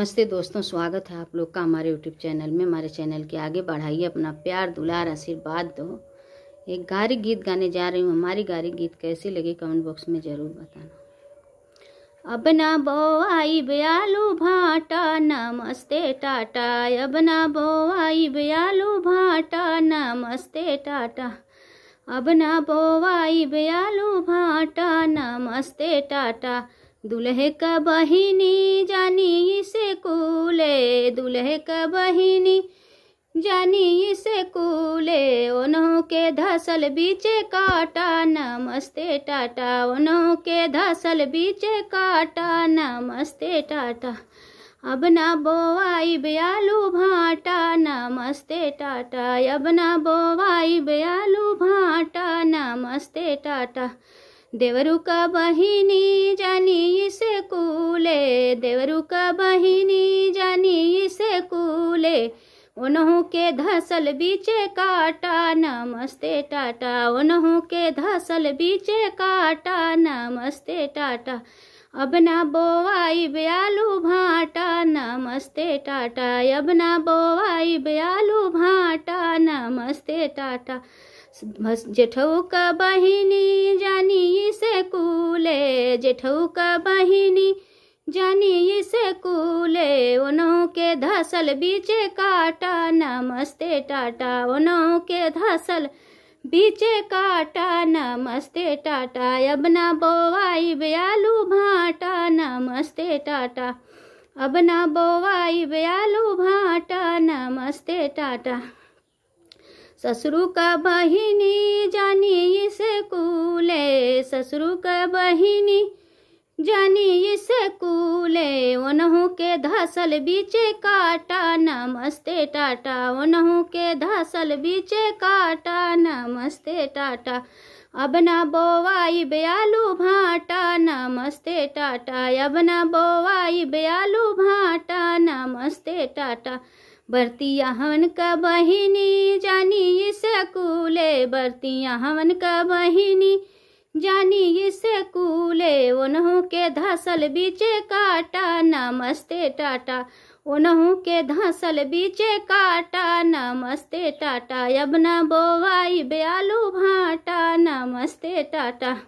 नमस्ते दोस्तों स्वागत है आप लोग का हमारे यूट्यूब चैनल में हमारे चैनल के आगे बढ़ाइए अपना प्यार दुलार आशीर्वाद दो एक गारी गीत गाने जा रही हूँ हमारी गारी गीत कैसी लगी कमेंट बॉक्स में ज़रूर बताना अब ना बो आई बयालू भाटा नमस्ते टाटा अब ना बो आई बयालू भाटा नमस्ते टाटा अब ना बो आई बयालू भाटा नमस्ते टाटा दुल्हे का बहिनी जानी से कूले दुल्हे का बहिनी जानी से कूले ओनों के धसल बीचे काटा नमस्ते टाटा ओनों के धसल बीचे काटा नमस्ते टाटा अब ना बोवाई बयालू भाटा नमस्ते टाटा अब ना बोवाई बयालू भाटा नमस्ते टाटा देवरु का बहिनी जानी इसे कूले देवरु का बहिनी जानी इसे कूले उन्हों के धसल बीचे काटा नमस्ते टाटा उन्हों के धसल बीचे काटा नमस्ते टाटा अब ना बोवाई बयालू भाटा नमस्ते टाटा अब ना बोवाई बयालू भाटा नमस्ते टाटा जेठौ का बहिनी जानी से कूले जेठौ का बहिनी जानी से कूले उनों के धसल बीचे काटा नमस्ते टाटा उनों के धसल बीचे काटा नमस्ते टाटा अब ना बोवाई ब्यालू भाटा नमस्ते टाटा अब ना बोवाई ब्यालू भाटा नमस्ते टाटा ससुरु का बहिनी जानी इसे कूले ससुरु का बहिनी जानी कूले ओनहू के धसल बीचे काटा नमस्ते टाटा ओनहू के धसल बीचे काटा नमस्ते टाटा अब न बोवाई बयालू भाटा नमस्ते टाटा अब न बोवाई बयालू भाटा नमस्ते टाटा बरतिया हवन का बहिनी जानी कूले बरतिया हवन का बहिनी जानी इसे कूले उन्हों के धसल बीचे काटा नमस्ते टाटा उन्हों के धसल बीचे काटा नमस्ते टाटा अब न बोवाई बे भाटा नमस्ते टाटा